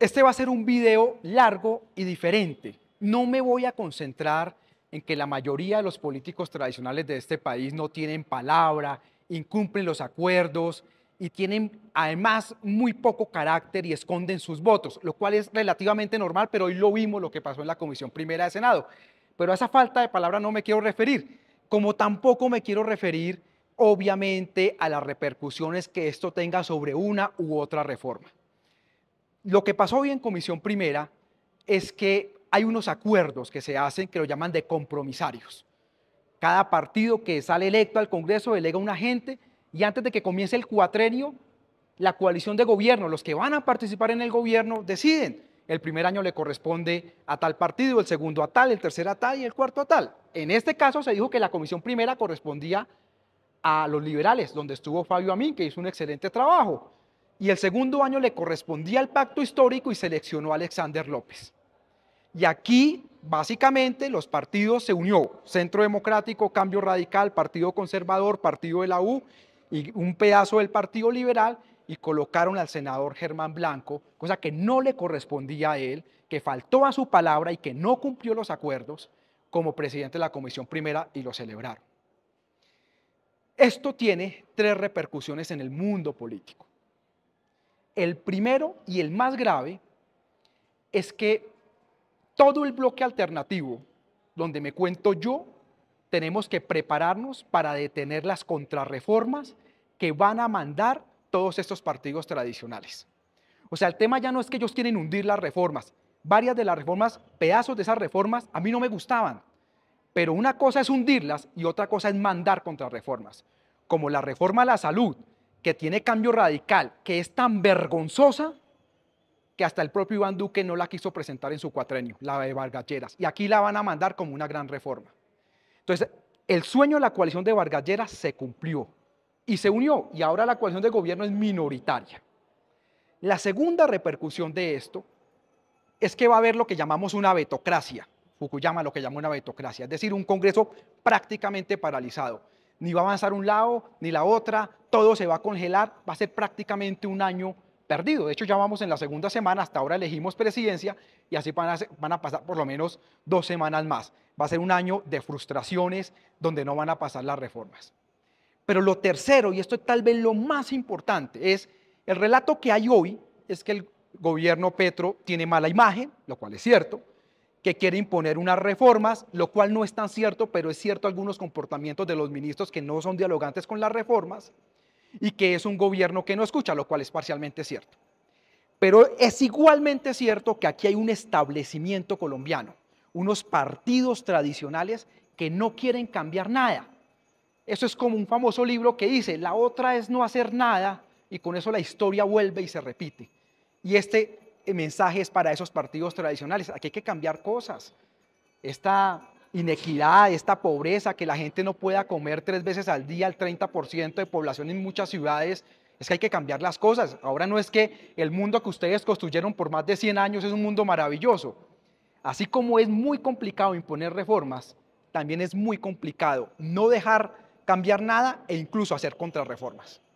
Este va a ser un video largo y diferente. No me voy a concentrar en que la mayoría de los políticos tradicionales de este país no tienen palabra, incumplen los acuerdos y tienen además muy poco carácter y esconden sus votos, lo cual es relativamente normal, pero hoy lo vimos lo que pasó en la Comisión Primera de Senado. Pero a esa falta de palabra no me quiero referir, como tampoco me quiero referir obviamente a las repercusiones que esto tenga sobre una u otra reforma lo que pasó hoy en Comisión Primera es que hay unos acuerdos que se hacen que lo llaman de compromisarios. Cada partido que sale electo al Congreso delega un agente y antes de que comience el cuatrenio, la coalición de gobierno, los que van a participar en el gobierno, deciden. El primer año le corresponde a tal partido, el segundo a tal, el tercer a tal y el cuarto a tal. En este caso se dijo que la comisión primera correspondía a los liberales, donde estuvo Fabio Amín, que hizo un excelente trabajo y el segundo año le correspondía al pacto histórico y seleccionó a Alexander López. Y aquí, básicamente, los partidos se unió, Centro Democrático, Cambio Radical, Partido Conservador, Partido de la U y un pedazo del Partido Liberal y colocaron al senador Germán Blanco, cosa que no le correspondía a él, que faltó a su palabra y que no cumplió los acuerdos como presidente de la Comisión Primera y lo celebraron. Esto tiene tres repercusiones en el mundo político. El primero y el más grave es que todo el bloque alternativo, donde me cuento yo, tenemos que prepararnos para detener las contrarreformas que van a mandar todos estos partidos tradicionales. O sea, el tema ya no es que ellos quieren hundir las reformas. Varias de las reformas, pedazos de esas reformas, a mí no me gustaban. Pero una cosa es hundirlas y otra cosa es mandar contrarreformas. Como la reforma a la salud, que tiene cambio radical, que es tan vergonzosa que hasta el propio Iván Duque no la quiso presentar en su cuatrenio, la de Vargas Y aquí la van a mandar como una gran reforma. Entonces, el sueño de la coalición de Vargas se cumplió y se unió. Y ahora la coalición de gobierno es minoritaria. La segunda repercusión de esto es que va a haber lo que llamamos una vetocracia. Fukuyama lo que llamó una vetocracia, es decir, un Congreso prácticamente paralizado ni va a avanzar un lado ni la otra, todo se va a congelar, va a ser prácticamente un año perdido. De hecho, ya vamos en la segunda semana, hasta ahora elegimos presidencia y así van a, van a, pasar por lo menos dos semanas más. Va a ser un año de frustraciones donde no van a pasar las reformas. Pero lo tercero, y esto es tal vez lo más importante, es el relato que hay hoy, es que el gobierno Petro tiene mala imagen, lo cual es cierto, que quiere imponer unas reformas, lo cual no es tan cierto, pero es cierto algunos comportamientos de los ministros que no son dialogantes con las reformas y que es un gobierno que no escucha, lo cual es parcialmente cierto. Pero es igualmente cierto que aquí hay un establecimiento colombiano, unos partidos tradicionales que no quieren cambiar nada. Eso es como un famoso libro que dice, la otra es no hacer nada y con eso la historia vuelve y se repite. Y este eh, mensajes para esos partidos tradicionales. Aquí hay que cambiar cosas. Esta inequidad, esta pobreza, que la gente no pueda comer tres veces al día, el 30% de población en muchas ciudades, es que hay que cambiar las cosas. Ahora no es que el mundo que ustedes construyeron por más de 100 años es un mundo maravilloso. Así como es muy complicado imponer reformas, también es muy complicado no dejar cambiar nada e incluso hacer contrarreformas.